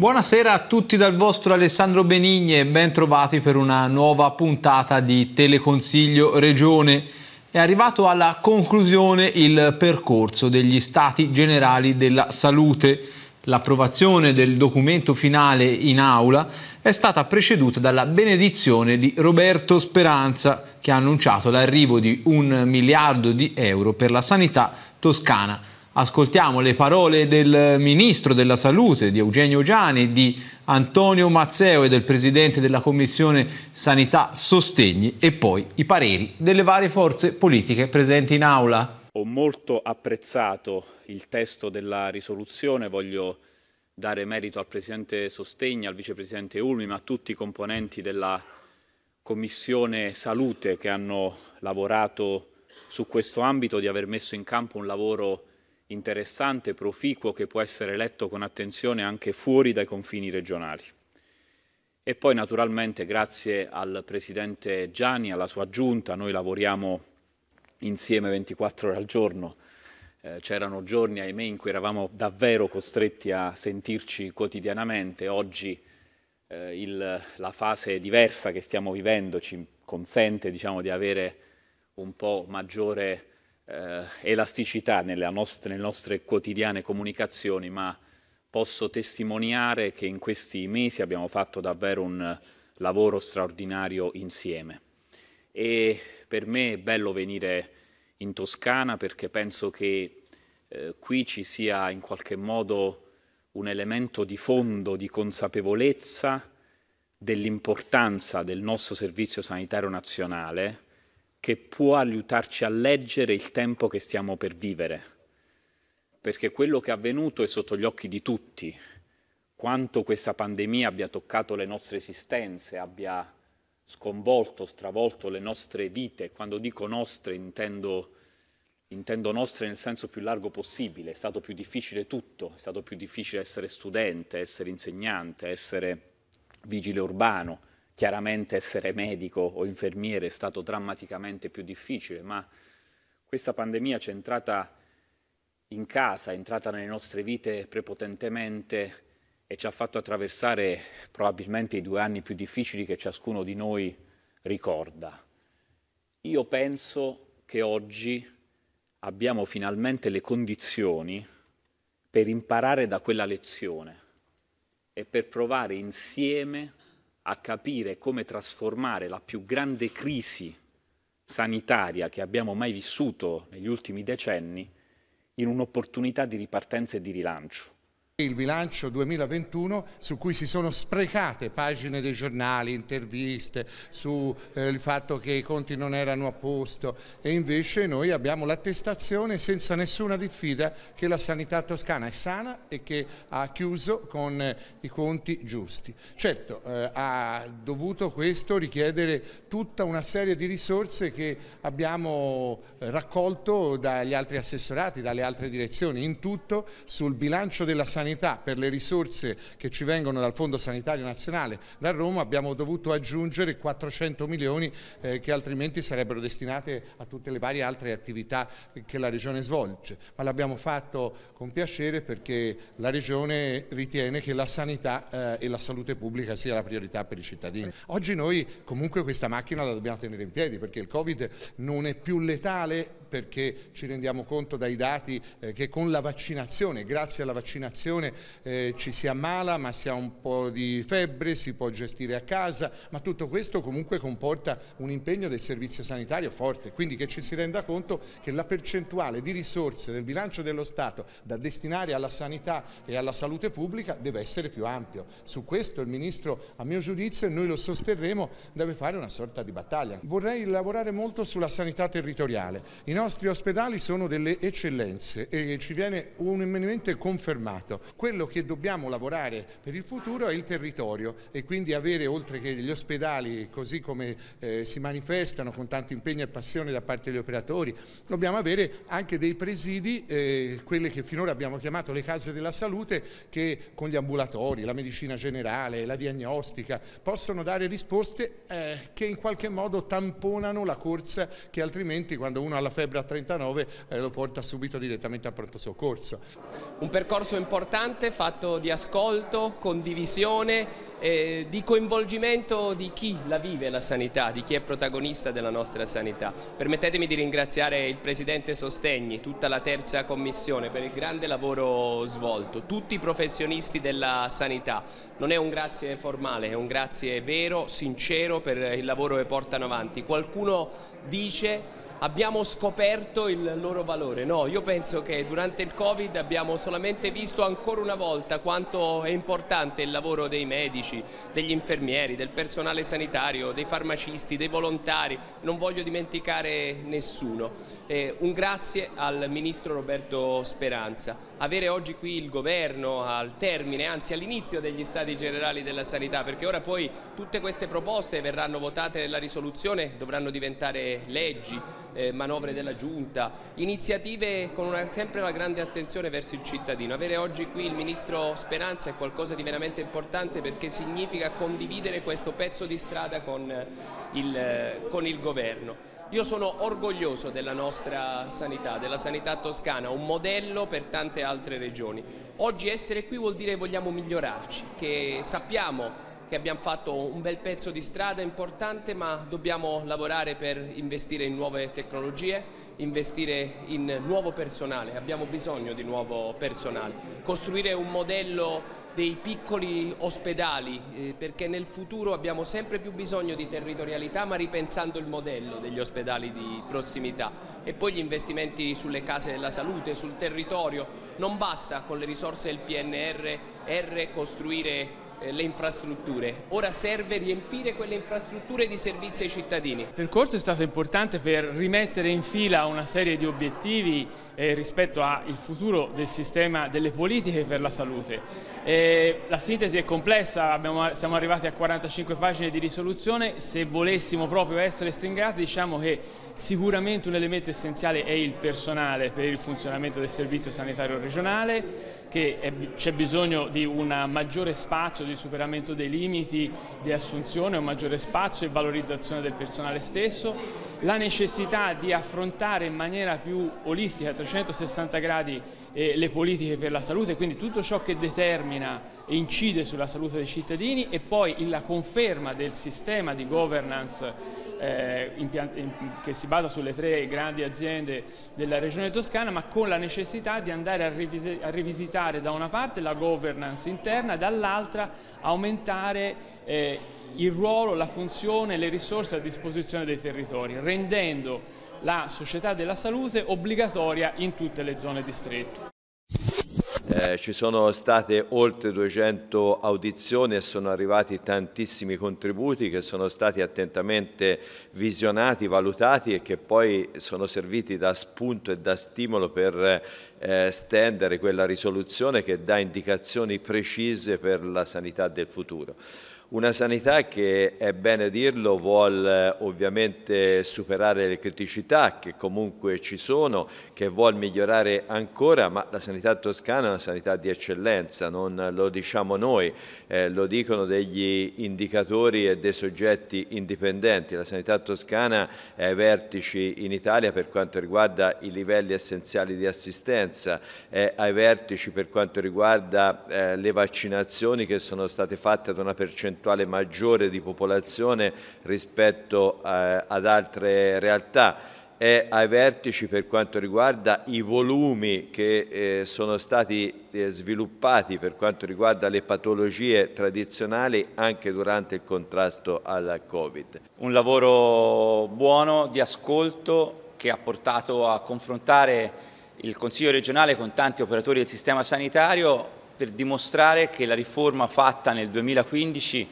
Buonasera a tutti dal vostro Alessandro Benigni e ben trovati per una nuova puntata di Teleconsiglio Regione. È arrivato alla conclusione il percorso degli Stati Generali della Salute. L'approvazione del documento finale in aula è stata preceduta dalla benedizione di Roberto Speranza, che ha annunciato l'arrivo di un miliardo di euro per la sanità toscana. Ascoltiamo le parole del Ministro della Salute, di Eugenio Giani, di Antonio Mazzeo e del Presidente della Commissione Sanità Sostegni e poi i pareri delle varie forze politiche presenti in aula. Ho molto apprezzato il testo della risoluzione, voglio dare merito al Presidente Sostegni, al Vicepresidente Ulmi, ma a tutti i componenti della Commissione Salute che hanno lavorato su questo ambito, di aver messo in campo un lavoro interessante, proficuo, che può essere letto con attenzione anche fuori dai confini regionali. E poi naturalmente grazie al Presidente Gianni, alla sua giunta, noi lavoriamo insieme 24 ore al giorno. Eh, c'erano giorni, ahimè, in cui eravamo davvero costretti a sentirci quotidianamente. Oggi eh, il, la fase diversa che stiamo vivendo ci consente diciamo, di avere un po' maggiore eh, elasticità nostre, nelle nostre quotidiane comunicazioni, ma posso testimoniare che in questi mesi abbiamo fatto davvero un lavoro straordinario insieme. E per me è bello venire in Toscana perché penso che eh, qui ci sia in qualche modo un elemento di fondo di consapevolezza dell'importanza del nostro servizio sanitario nazionale che può aiutarci a leggere il tempo che stiamo per vivere, perché quello che è avvenuto è sotto gli occhi di tutti, quanto questa pandemia abbia toccato le nostre esistenze, abbia sconvolto, stravolto le nostre vite, quando dico nostre intendo, intendo nostre nel senso più largo possibile, è stato più difficile tutto, è stato più difficile essere studente, essere insegnante, essere vigile urbano, Chiaramente essere medico o infermiere è stato drammaticamente più difficile, ma questa pandemia c'è entrata in casa, è entrata nelle nostre vite prepotentemente e ci ha fatto attraversare probabilmente i due anni più difficili che ciascuno di noi ricorda. Io penso che oggi abbiamo finalmente le condizioni per imparare da quella lezione e per provare insieme a a capire come trasformare la più grande crisi sanitaria che abbiamo mai vissuto negli ultimi decenni in un'opportunità di ripartenza e di rilancio il bilancio 2021 su cui si sono sprecate pagine dei giornali, interviste sul eh, fatto che i conti non erano a posto e invece noi abbiamo l'attestazione senza nessuna diffida che la sanità toscana è sana e che ha chiuso con eh, i conti giusti. Certo eh, ha dovuto questo richiedere tutta una serie di risorse che abbiamo eh, raccolto dagli altri assessorati, dalle altre direzioni, in tutto sul bilancio della sanità sanità, per le risorse che ci vengono dal Fondo Sanitario Nazionale da Roma abbiamo dovuto aggiungere 400 milioni eh, che altrimenti sarebbero destinate a tutte le varie altre attività che la Regione svolge, ma l'abbiamo fatto con piacere perché la Regione ritiene che la sanità eh, e la salute pubblica sia la priorità per i cittadini. Oggi noi comunque questa macchina la dobbiamo tenere in piedi perché il Covid non è più letale perché ci rendiamo conto dai dati eh, che con la vaccinazione, grazie alla vaccinazione eh, ci si ammala, ma si ha un po' di febbre, si può gestire a casa, ma tutto questo comunque comporta un impegno del servizio sanitario forte, quindi che ci si renda conto che la percentuale di risorse del bilancio dello Stato da destinare alla sanità e alla salute pubblica deve essere più ampio. Su questo il Ministro, a mio giudizio, e noi lo sosterremo, deve fare una sorta di battaglia. Vorrei lavorare molto sulla sanità territoriale. In nostri ospedali sono delle eccellenze e ci viene unanimemente confermato. Quello che dobbiamo lavorare per il futuro è il territorio e quindi avere oltre che gli ospedali così come eh, si manifestano con tanto impegno e passione da parte degli operatori, dobbiamo avere anche dei presidi, eh, quelle che finora abbiamo chiamato le case della salute che con gli ambulatori, la medicina generale, la diagnostica possono dare risposte eh, che in qualche modo tamponano la corsa che altrimenti quando uno ha la febbre a 39 e eh, lo porta subito direttamente al pronto soccorso. Un percorso importante fatto di ascolto, condivisione, eh, di coinvolgimento di chi la vive la sanità, di chi è protagonista della nostra sanità. Permettetemi di ringraziare il Presidente Sostegni, tutta la terza commissione per il grande lavoro svolto, tutti i professionisti della sanità. Non è un grazie formale, è un grazie vero, sincero per il lavoro che portano avanti. Qualcuno dice abbiamo scoperto il loro valore. No, io penso che durante il Covid abbiamo solamente visto ancora una volta quanto è importante il lavoro dei medici, degli infermieri, del personale sanitario, dei farmacisti, dei volontari. Non voglio dimenticare nessuno. Eh, un grazie al Ministro Roberto Speranza avere oggi qui il governo al termine, anzi all'inizio degli stati generali della sanità, perché ora poi tutte queste proposte verranno votate nella risoluzione, dovranno diventare leggi, eh, manovre della giunta, iniziative con una, sempre la grande attenzione verso il cittadino. Avere oggi qui il ministro Speranza è qualcosa di veramente importante perché significa condividere questo pezzo di strada con eh, il, eh, con il governo. Io sono orgoglioso della nostra sanità, della sanità toscana, un modello per tante altre regioni. Oggi essere qui vuol dire che vogliamo migliorarci, che sappiamo che abbiamo fatto un bel pezzo di strada importante ma dobbiamo lavorare per investire in nuove tecnologie, investire in nuovo personale, abbiamo bisogno di nuovo personale, costruire un modello dei piccoli ospedali eh, perché nel futuro abbiamo sempre più bisogno di territorialità ma ripensando il modello degli ospedali di prossimità e poi gli investimenti sulle case della salute, sul territorio, non basta con le risorse del PNRR costruire eh, le infrastrutture. Ora serve riempire quelle infrastrutture di servizi ai cittadini. Il percorso è stato importante per rimettere in fila una serie di obiettivi eh, rispetto al futuro del sistema delle politiche per la salute. Eh, la sintesi è complessa, abbiamo, siamo arrivati a 45 pagine di risoluzione, se volessimo proprio essere stringati diciamo che sicuramente un elemento essenziale è il personale per il funzionamento del servizio sanitario regionale, che c'è bisogno di un maggiore spazio di superamento dei limiti di assunzione, un maggiore spazio e valorizzazione del personale stesso, la necessità di affrontare in maniera più olistica, a 360 gradi, eh, le politiche per la salute, quindi tutto ciò che determina e incide sulla salute dei cittadini e poi la conferma del sistema di governance eh, che si basa sulle tre grandi aziende della regione toscana, ma con la necessità di andare a, rivis a rivisitare da una parte la governance interna, e dall'altra aumentare eh, il ruolo, la funzione, e le risorse a disposizione dei territori, rendendo la società della salute obbligatoria in tutte le zone distretto. Eh, ci sono state oltre 200 audizioni e sono arrivati tantissimi contributi che sono stati attentamente visionati, valutati e che poi sono serviti da spunto e da stimolo per eh, stendere quella risoluzione che dà indicazioni precise per la sanità del futuro. Una sanità che, è bene dirlo, vuole ovviamente superare le criticità che comunque ci sono, che vuole migliorare ancora, ma la sanità toscana è una sanità di eccellenza, non lo diciamo noi, eh, lo dicono degli indicatori e dei soggetti indipendenti. La sanità toscana è ai vertici in Italia per quanto riguarda i livelli essenziali di assistenza, è ai vertici per quanto riguarda eh, le vaccinazioni che sono state fatte ad una percentuale percentuale maggiore di popolazione rispetto eh, ad altre realtà è ai vertici per quanto riguarda i volumi che eh, sono stati eh, sviluppati per quanto riguarda le patologie tradizionali anche durante il contrasto al Covid. Un lavoro buono di ascolto che ha portato a confrontare il Consiglio regionale con tanti operatori del sistema sanitario per dimostrare che la riforma fatta nel 2015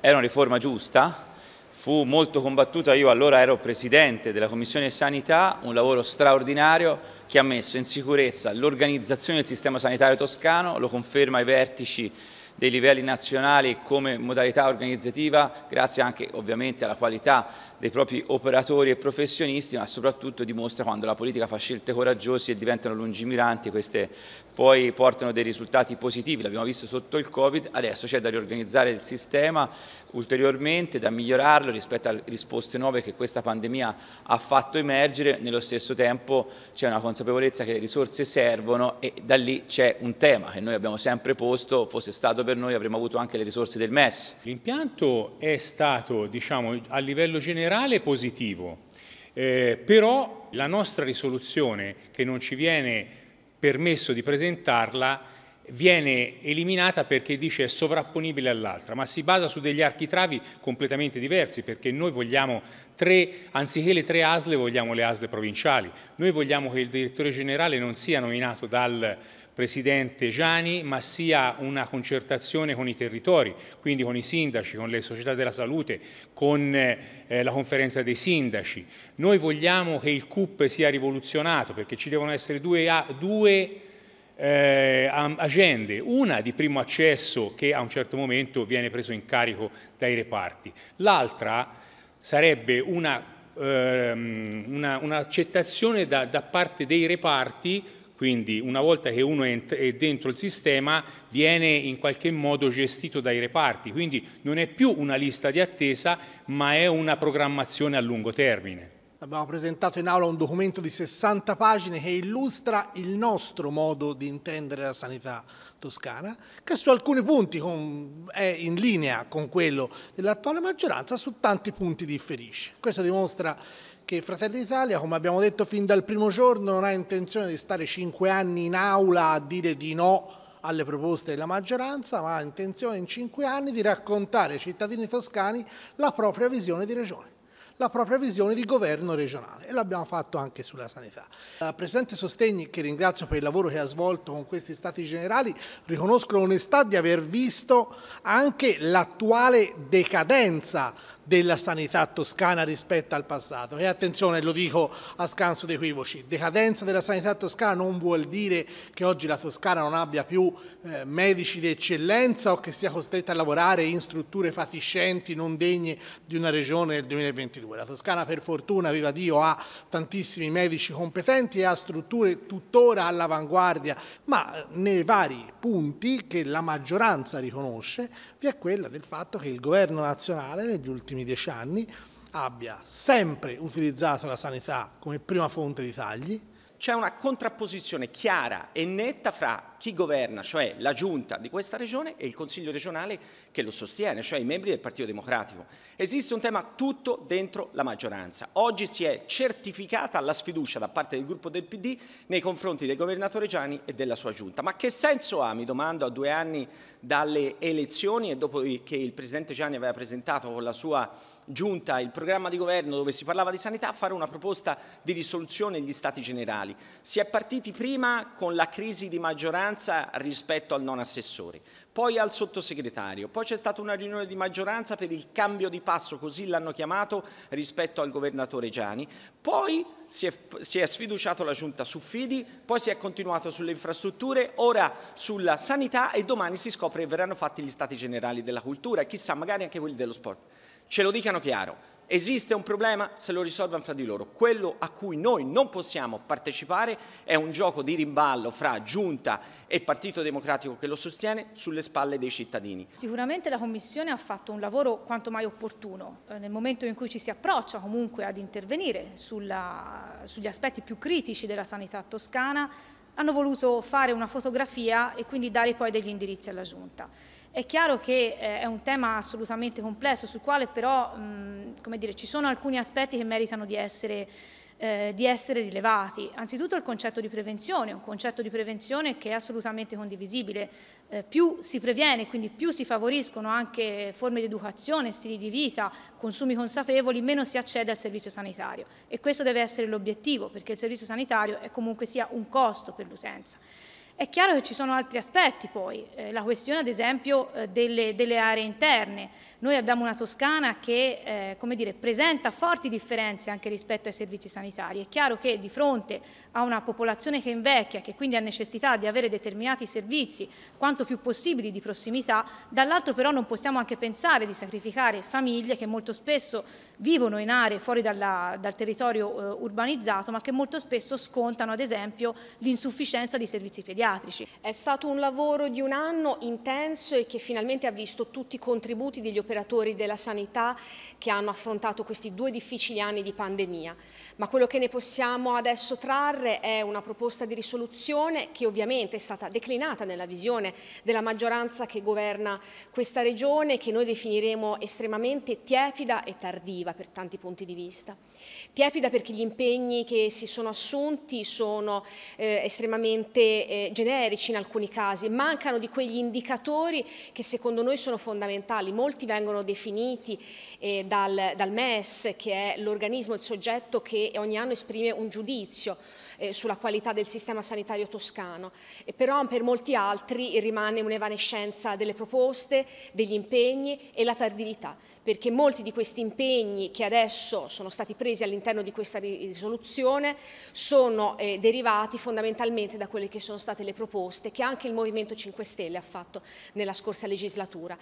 era una riforma giusta, fu molto combattuta, io allora ero presidente della Commissione Sanità, un lavoro straordinario che ha messo in sicurezza l'organizzazione del sistema sanitario toscano, lo conferma ai vertici dei livelli nazionali come modalità organizzativa, grazie anche ovviamente alla qualità dei propri operatori e professionisti, ma soprattutto dimostra quando la politica fa scelte coraggiose e diventano lungimiranti, queste poi portano dei risultati positivi, l'abbiamo visto sotto il Covid, adesso c'è da riorganizzare il sistema ulteriormente, da migliorarlo rispetto alle risposte nuove che questa pandemia ha fatto emergere, nello stesso tempo c'è una consapevolezza che le risorse servono e da lì c'è un tema che noi abbiamo sempre posto, fosse stato per noi avremmo avuto anche le risorse del MES. L'impianto è stato diciamo, a livello generale generale positivo, eh, però la nostra risoluzione, che non ci viene permesso di presentarla, viene eliminata perché dice è sovrapponibile all'altra, ma si basa su degli architravi completamente diversi perché noi vogliamo tre, anziché le tre ASLE vogliamo le ASLE provinciali, noi vogliamo che il direttore generale non sia nominato dal Presidente Gianni, ma sia una concertazione con i territori, quindi con i sindaci, con le società della salute, con eh, la conferenza dei sindaci. Noi vogliamo che il CUP sia rivoluzionato perché ci devono essere due, due eh, agende, una di primo accesso che a un certo momento viene preso in carico dai reparti, l'altra sarebbe una, ehm, un'accettazione una da, da parte dei reparti quindi una volta che uno è dentro il sistema viene in qualche modo gestito dai reparti, quindi non è più una lista di attesa ma è una programmazione a lungo termine. Abbiamo presentato in aula un documento di 60 pagine che illustra il nostro modo di intendere la sanità toscana, che su alcuni punti è in linea con quello dell'attuale maggioranza, su tanti punti differisce. Questo dimostra che Fratelli d'Italia, come abbiamo detto fin dal primo giorno, non ha intenzione di stare cinque anni in aula a dire di no alle proposte della maggioranza, ma ha intenzione in cinque anni di raccontare ai cittadini toscani la propria visione di regione la propria visione di governo regionale e l'abbiamo fatto anche sulla sanità. Presidente Sostegni, che ringrazio per il lavoro che ha svolto con questi Stati Generali, riconosco l'onestà di aver visto anche l'attuale decadenza della sanità toscana rispetto al passato. E attenzione, lo dico a scanso di equivoci, decadenza della sanità toscana non vuol dire che oggi la Toscana non abbia più eh, medici di eccellenza o che sia costretta a lavorare in strutture fatiscenti non degne di una regione del 2022. La Toscana per fortuna, viva Dio, ha tantissimi medici competenti e ha strutture tuttora all'avanguardia, ma nei vari punti che la maggioranza riconosce vi è quella del fatto che il governo nazionale negli ultimi ultimi dieci anni abbia sempre utilizzato la sanità come prima fonte di tagli. C'è una contrapposizione chiara e netta fra chi governa, cioè la giunta di questa regione e il Consiglio regionale che lo sostiene, cioè i membri del Partito Democratico. Esiste un tema tutto dentro la maggioranza. Oggi si è certificata la sfiducia da parte del gruppo del PD nei confronti del governatore Gianni e della sua giunta. Ma che senso ha, mi domando, a due anni dalle elezioni e dopo che il Presidente Gianni aveva presentato con la sua giunta il programma di governo dove si parlava di sanità, fare una proposta di risoluzione agli Stati generali. Si è partiti prima con la crisi di maggioranza maggioranza rispetto al non assessore, poi al sottosegretario, poi c'è stata una riunione di maggioranza per il cambio di passo, così l'hanno chiamato, rispetto al governatore Gianni, poi si è, si è sfiduciato la giunta su Fidi, poi si è continuato sulle infrastrutture, ora sulla sanità e domani si scopre che verranno fatti gli stati generali della cultura e chissà magari anche quelli dello sport. Ce lo dicano chiaro, Esiste un problema? Se lo risolvano fra di loro. Quello a cui noi non possiamo partecipare è un gioco di rimballo fra giunta e Partito Democratico che lo sostiene sulle spalle dei cittadini. Sicuramente la Commissione ha fatto un lavoro quanto mai opportuno. Eh, nel momento in cui ci si approccia comunque ad intervenire sulla, sugli aspetti più critici della sanità toscana, hanno voluto fare una fotografia e quindi dare poi degli indirizzi alla Giunta. È chiaro che eh, è un tema assolutamente complesso, sul quale però mh, mm, dire, ci sono alcuni aspetti che meritano di essere, eh, di essere, rilevati. Anzitutto il concetto di prevenzione, un concetto di prevenzione che è assolutamente condivisibile. Eh, più si previene, quindi più si favoriscono anche forme di educazione, stili di vita, consumi consapevoli, meno si accede al servizio sanitario. E questo deve essere l'obiettivo, perché il servizio sanitario è comunque sia un costo per l'utenza. È chiaro che ci sono altri aspetti poi, eh, la questione ad esempio eh, delle, delle, aree interne. Noi abbiamo una Toscana che eh, dire, presenta forti differenze anche rispetto ai servizi sanitari. È chiaro che di fronte a una popolazione che invecchia, che quindi ha necessità di avere determinati servizi quanto più possibili di prossimità, dall'altro però non possiamo anche pensare di sacrificare famiglie che molto spesso vivono in aree fuori dalla, dal territorio eh, urbanizzato, ma che molto spesso scontano ad esempio l'insufficienza di servizi pediatrici. È stato un lavoro di un anno intenso e che finalmente ha visto tutti i contributi degli operatori della sanità che hanno affrontato questi due difficili anni di pandemia, ma quello che ne possiamo adesso trarre proporre è una proposta di risoluzione che ovviamente è stata declinata nella visione della maggioranza che governa questa regione che noi definiremo estremamente tiepida e tardiva per tanti punti di vista. Tiepida perché gli impegni che si sono assunti sono eh, estremamente eh, generici in alcuni casi, mancano di quegli indicatori che secondo noi sono fondamentali, molti vengono definiti eh, dal, dal MES che è l'organismo, il soggetto che ogni anno esprime un giudizio eh, sulla qualità del sistema sanitario toscano, e però per molti altri rimane un'evanescenza delle proposte, degli impegni e la tardività, perché molti di questi impegni che adesso sono stati presi all'interno di questa risoluzione sono eh, derivati fondamentalmente da quelle che sono state le proposte che anche il Movimento 5 Stelle ha fatto nella scorsa legislatura.